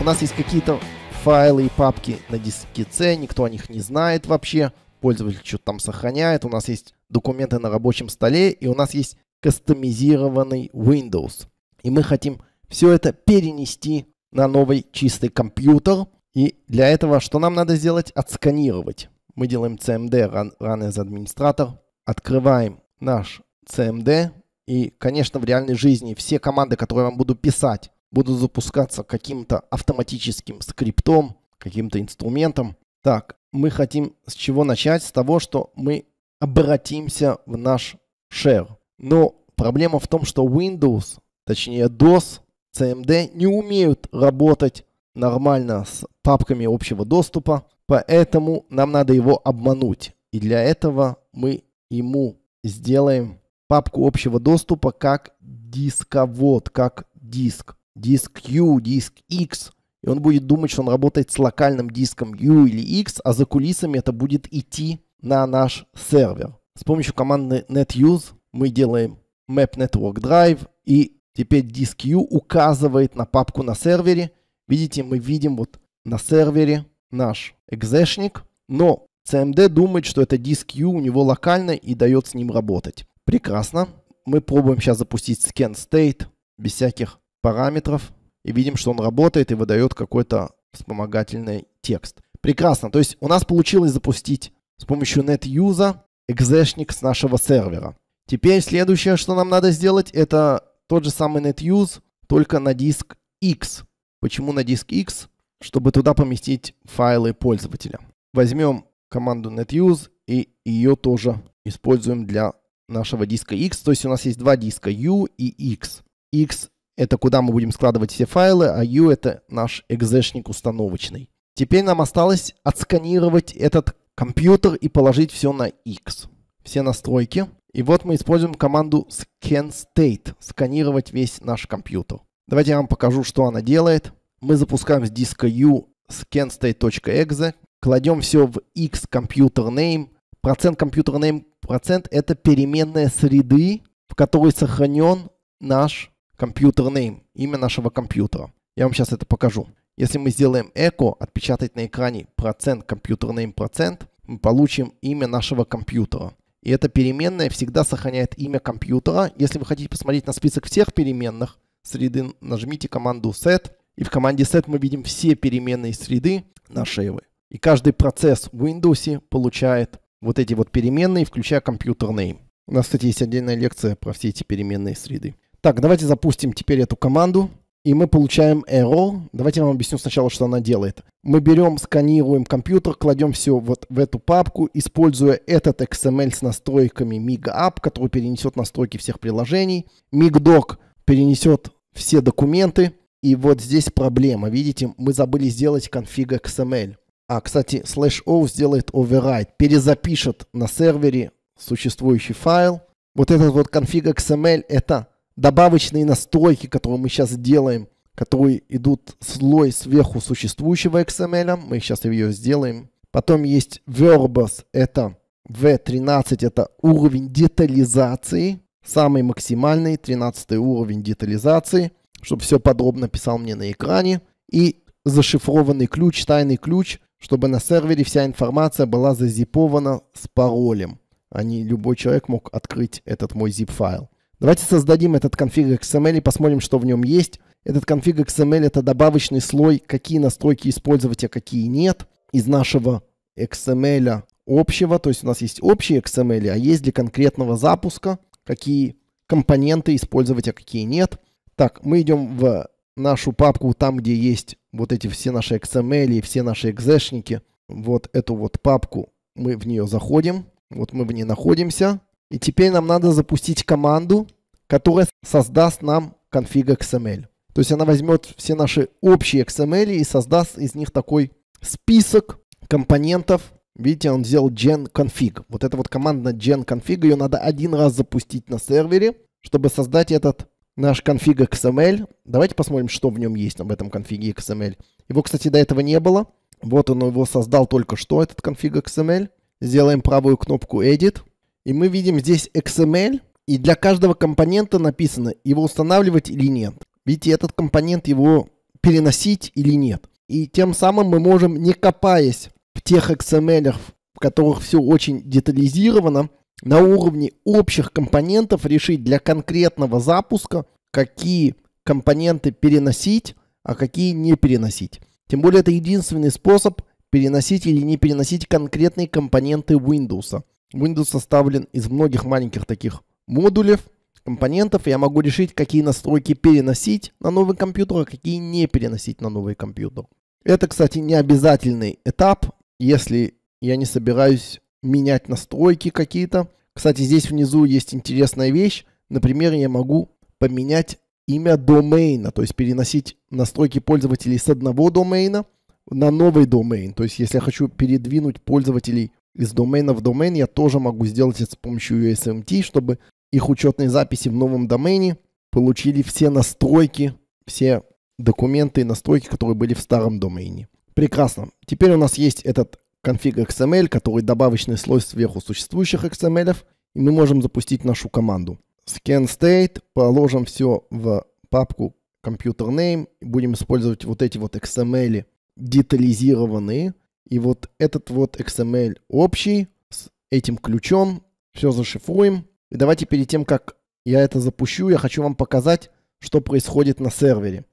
У нас есть какие-то файлы и папки на диске C, никто о них не знает вообще. Пользователь что-то там сохраняет. У нас есть документы на рабочем столе, и у нас есть кастомизированный Windows. И мы хотим все это перенести на новый чистый компьютер. И для этого что нам надо сделать? Отсканировать. Мы делаем CMD run, as администратор. Открываем наш CMD. И, конечно, в реальной жизни все команды, которые я вам буду писать, будут запускаться каким-то автоматическим скриптом, каким-то инструментом. Так, мы хотим с чего начать? С того, что мы обратимся в наш share. Но проблема в том, что Windows, точнее DOS, CMD не умеют работать нормально с папками общего доступа, поэтому нам надо его обмануть. И для этого мы ему сделаем папку общего доступа как дисковод, как диск диск U, диск X, и он будет думать, что он работает с локальным диском U или X, а за кулисами это будет идти на наш сервер. С помощью команды netUse мы делаем map network drive, и теперь диск U указывает на папку на сервере. Видите, мы видим вот на сервере наш экзешник, но CMD думает, что это диск U у него локально и дает с ним работать. Прекрасно. Мы пробуем сейчас запустить scan state без всяких параметров и видим, что он работает и выдает какой-то вспомогательный текст. Прекрасно. То есть у нас получилось запустить с помощью NetUse экзешник с нашего сервера. Теперь следующее, что нам надо сделать, это тот же самый NetUse, только на диск X. Почему на диск X? Чтобы туда поместить файлы пользователя. Возьмем команду NetUse и ее тоже используем для нашего диска X. То есть у нас есть два диска U и X. X это куда мы будем складывать все файлы, а U это наш экзешник установочный. Теперь нам осталось отсканировать этот компьютер и положить все на X. Все настройки. И вот мы используем команду scanState, сканировать весь наш компьютер. Давайте я вам покажу, что она делает. Мы запускаем с диска U scanstate.exe, кладем все в X computer name. Процент computer name процент это переменная среды, в которой сохранен наш компьютер name, имя нашего компьютера. Я вам сейчас это покажу. Если мы сделаем echo, отпечатать на экране процент компьютер name процент, мы получим имя нашего компьютера. И эта переменная всегда сохраняет имя компьютера. Если вы хотите посмотреть на список всех переменных среды, нажмите команду set. И в команде set мы видим все переменные среды нашей Эвы. И каждый процесс в Windows получает вот эти вот переменные, включая компьютер name. У нас, кстати, есть отдельная лекция про все эти переменные среды. Так, давайте запустим теперь эту команду. И мы получаем error. Давайте я вам объясню сначала, что она делает. Мы берем, сканируем компьютер, кладем все вот в эту папку, используя этот XML с настройками MigApp, который перенесет настройки всех приложений. MigDoc перенесет все документы. И вот здесь проблема. Видите, мы забыли сделать конфиг XML. А, кстати, slash o сделает override, перезапишет на сервере существующий файл. Вот этот вот конфиг XML это добавочные настойки, которые мы сейчас делаем, которые идут слой сверху существующего XML. Мы сейчас ее сделаем. Потом есть verbos, это V13, это уровень детализации. Самый максимальный, 13 уровень детализации, чтобы все подробно писал мне на экране. И зашифрованный ключ, тайный ключ, чтобы на сервере вся информация была зазипована с паролем, а не любой человек мог открыть этот мой zip-файл. Давайте создадим этот конфиг XML и посмотрим, что в нем есть. Этот конфиг XML это добавочный слой, какие настройки использовать, а какие нет. Из нашего XML общего, то есть у нас есть общий XML, а есть для конкретного запуска, какие компоненты использовать, а какие нет. Так, мы идем в нашу папку, там, где есть вот эти все наши XML и все наши экзешники. Вот эту вот папку мы в нее заходим. Вот мы в ней находимся. И теперь нам надо запустить команду, которая создаст нам конфиг XML. То есть она возьмет все наши общие XML и создаст из них такой список компонентов. Видите, он взял gen config. Вот эта вот команда gen config, ее надо один раз запустить на сервере, чтобы создать этот наш конфиг XML. Давайте посмотрим, что в нем есть, в этом конфиге XML. Его, кстати, до этого не было. Вот он его создал только что, этот конфиг XML. Сделаем правую кнопку Edit. И мы видим здесь XML, и для каждого компонента написано, его устанавливать или нет. Видите, этот компонент его переносить или нет. И тем самым мы можем, не копаясь в тех XML, в которых все очень детализировано, на уровне общих компонентов решить для конкретного запуска, какие компоненты переносить, а какие не переносить. Тем более это единственный способ переносить или не переносить конкретные компоненты Windows. Windows составлен из многих маленьких таких модулей, компонентов. Я могу решить, какие настройки переносить на новый компьютер, а какие не переносить на новый компьютер. Это, кстати, не обязательный этап, если я не собираюсь менять настройки какие-то. Кстати, здесь внизу есть интересная вещь. Например, я могу поменять имя домейна, то есть переносить настройки пользователей с одного домейна на новый домейн. То есть, если я хочу передвинуть пользователей из домена в домен я тоже могу сделать это с помощью USMT, чтобы их учетные записи в новом домене получили все настройки, все документы и настройки, которые были в старом домене. Прекрасно. Теперь у нас есть этот конфиг XML, который добавочный слой сверху существующих XML, и мы можем запустить нашу команду. Scan state, положим все в папку computer name, будем использовать вот эти вот XML детализированные, и вот этот вот XML общий с этим ключом. Все зашифруем. И давайте перед тем, как я это запущу, я хочу вам показать, что происходит на сервере.